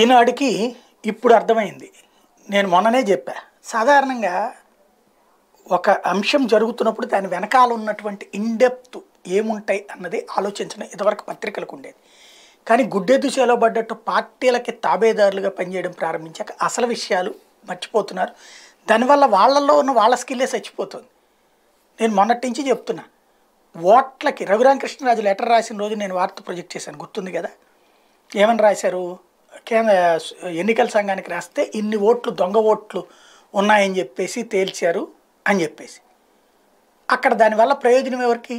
ఈనాడికి ఇప్పుడు అర్థమైంది నేను మొన్ననే చెప్పా సాధారణంగా ఒక అంశం జరుగుతున్నప్పుడు దాని వెనకాల ఉన్నటువంటి ఇన్డెప్త్ ఏముంటాయి అన్నది ఆలోచించడం ఇదివరకు పత్రికలకు ఉండేది కానీ గుడ్డే దిశలో పడ్డట్టు పార్టీలకి తాబేదారులుగా పనిచేయడం ప్రారంభించాక అసలు విషయాలు మర్చిపోతున్నారు దానివల్ల వాళ్ళల్లో ఉన్న వాళ్ళ స్కిల్లే చచ్చిపోతుంది నేను మొన్నటి నుంచి చెప్తున్నా ఓట్లకి రఘురామకృష్ణరాజు లెటర్ రాసిన రోజు నేను వార్త ప్రొజెక్ట్ చేశాను గుర్తుంది కదా ఏమని రాశారు ఎన్నికల సంఘానికి రాస్తే ఇన్ని ఓట్లు దొంగ ఓట్లు ఉన్నాయని చెప్పేసి తేల్చారు అని చెప్పేసి అక్కడ దానివల్ల ప్రయోజనం ఎవరికి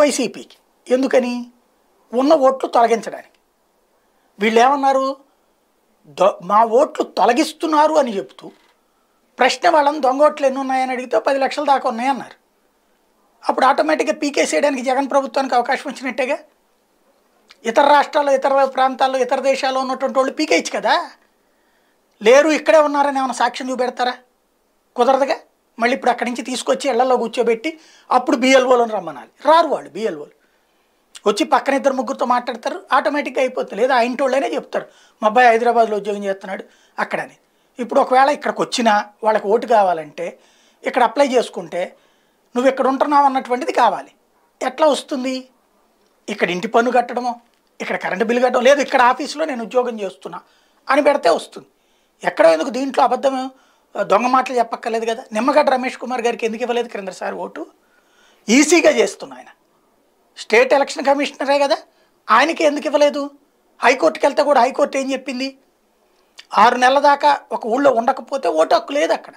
వైసీపీకి ఎందుకని ఉన్న ఓట్లు తొలగించడానికి వీళ్ళు ఏమన్నారు మా ఓట్లు తొలగిస్తున్నారు అని చెప్తూ ప్రశ్న వాళ్ళని దొంగ ఓట్లు ఎన్ని ఉన్నాయని అడిగితే పది లక్షల దాకా ఉన్నాయన్నారు అప్పుడు ఆటోమేటిక్గా పీకేసేయడానికి జగన్ ప్రభుత్వానికి అవకాశం వచ్చినట్టేగా ఇతర రాష్ట్రాల్లో ఇతర ప్రాంతాల్లో ఇతర దేశాల్లో ఉన్నటువంటి వాళ్ళు పీకేయచ్చు కదా లేరు ఇక్కడే ఉన్నారని ఏమైనా సాక్ష్యం చూపెడతారా కుదరదుగా మళ్ళీ ఇప్పుడు అక్కడి నుంచి తీసుకొచ్చి ఇళ్లలో కూర్చోబెట్టి అప్పుడు బిఎల్ఓలను రమ్మనాలి రారు వాళ్ళు బిఎల్ఓలు వచ్చి పక్కన ఇద్దరు ముగ్గురుతో మాట్లాడతారు ఆటోమేటిక్గా అయిపోతుంది లేదా ఆ ఇంటి చెప్తారు మా అబ్బాయి హైదరాబాద్లో ఉద్యోగం చేస్తున్నాడు అక్కడని ఇప్పుడు ఒకవేళ ఇక్కడికి వచ్చినా వాళ్ళకి ఓటు కావాలంటే ఇక్కడ అప్లై చేసుకుంటే నువ్వు ఇక్కడ ఉంటున్నావు అన్నటువంటిది కావాలి ఎట్లా వస్తుంది ఇక్కడ ఇంటి పన్ను కట్టడమో ఇక్కడ కరెంటు బిల్ కట్టడం లేదు ఇక్కడ ఆఫీసులో నేను ఉద్యోగం చేస్తున్నా అని పెడితే వస్తుంది ఎక్కడో ఎందుకు దీంట్లో అబద్ధం దొంగ మాటలు చెప్పక్కర్లేదు కదా నిమ్మగడ్డ రమేష్ కుమార్ గారికి ఎందుకు ఇవ్వలేదు సార్ ఓటు ఈసీగా చేస్తున్నా ఆయన స్టేట్ ఎలక్షన్ కమిషనరే కదా ఆయనకి ఎందుకు ఇవ్వలేదు హైకోర్టుకి వెళ్తే కూడా హైకోర్టు ఏం చెప్పింది ఆరు నెలల దాకా ఒక ఊళ్ళో ఉండకపోతే ఓటు హక్కు లేదు అక్కడ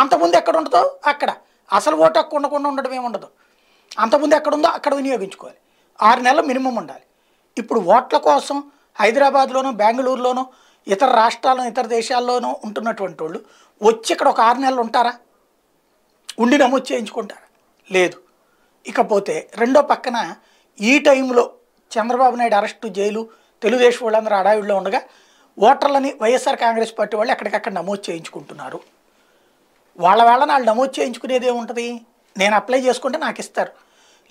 అంతకుముందు ఎక్కడ ఉండదో అక్కడ అసలు ఓటు హక్కు ఉండకుండా ఉండడం ఏమి ఉండదు అంతకుముందు ఎక్కడ ఉందో అక్కడ వినియోగించుకోవాలి ఆరు నెలలు మినిమం ఉండాలి ఇప్పుడు ఓట్ల కోసం హైదరాబాద్లోను బెంగళూరులోను ఇతర రాష్ట్రాలను ఇతర దేశాల్లోనూ ఉంటున్నటువంటి వాళ్ళు వచ్చి ఇక్కడ ఒక ఆరు నెలలు ఉంటారా ఉండి నమోదు చేయించుకుంటారా లేదు ఇకపోతే రెండో పక్కన ఈ టైంలో చంద్రబాబు నాయుడు అరెస్టు జైలు తెలుగుదేశం వాళ్ళందరూ అడావిడిలో ఉండగా ఓటర్లని వైఎస్ఆర్ కాంగ్రెస్ పార్టీ వాళ్ళు ఎక్కడికక్కడ నమోదు చేయించుకుంటున్నారు వాళ్ళ వాళ్ళని వాళ్ళు నమోదు చేయించుకునేది ఏముంటుంది నేను అప్లై చేసుకుంటే నాకు ఇస్తారు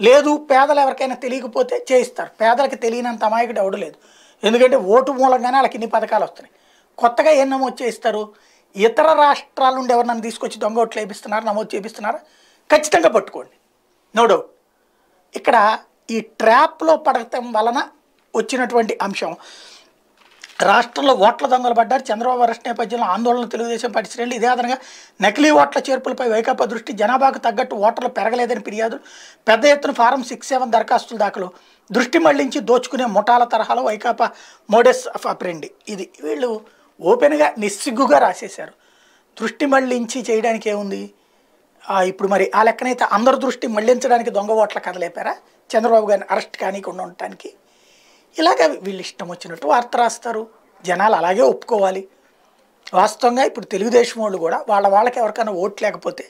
లేదు పేదలు ఎవరికైనా తెలియకపోతే చేయిస్తారు పేదలకు తెలియనంత అమాయకుడు ఎవడు లేదు ఎందుకంటే ఓటు మూలంగానే వాళ్ళకి ఇన్ని పథకాలు వస్తున్నాయి కొత్తగా ఏం నమోదు చేయిస్తారు ఇతర రాష్ట్రాల నుండి ఎవరు నన్ను తీసుకొచ్చి దొంగ ఓట్లు వేపిస్తున్నారు నమోదు చేపిస్తున్నారు ఖచ్చితంగా పట్టుకోండి నో డౌట్ ఇక్కడ ఈ ట్రాప్లో పడటం వలన వచ్చినటువంటి అంశం రాష్ట్రంలో ఓట్ల దొంగలు పడ్డారు చంద్రబాబు అరెస్ట్ నేపథ్యంలో ఆందోళన తెలుగుదేశం పార్టీ శ్రేణులు ఇదే అదనంగా నకిలీ ఓట్ల చేర్పులపై వైకాపా దృష్టి జనాభాకు తగ్గట్టు ఓటర్లు పెరగలేదని ఫిర్యాదులు పెద్ద ఎత్తున ఫారం సిక్స్ సెవెన్ దరఖాస్తులు దాఖలు దృష్టి మళ్లించి దోచుకునే ముఠాల తరహాలో వైకాపా మోడెస్ ఆఫ్ అప్రెండి ఇది వీళ్ళు ఓపెన్గా నిస్సిగ్గుగా రాసేశారు దృష్టి మళ్లించి చేయడానికి ఏముంది ఇప్పుడు మరి ఆ లెక్కనైతే అందరి దృష్టి మళ్లించడానికి దొంగ ఓట్ల కదలేపారా చంద్రబాబు గారిని అరెస్ట్ కానీకుండా ఉండటానికి ఇలాగ వీళ్ళు ఇష్టం వచ్చినట్టు వార్త రాస్తారు జనాలు అలాగే ఒప్పుకోవాలి వాస్తవంగా ఇప్పుడు తెలుగుదేశం వాళ్ళు కూడా వాళ్ళ వాళ్ళకి ఎవరికైనా ఓట్ లేకపోతే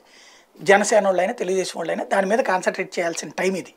జనసేన వాళ్ళైనా తెలుగుదేశం వాళ్ళైనా దాని మీద కాన్సన్ట్రేట్ చేయాల్సిన టైం ఇది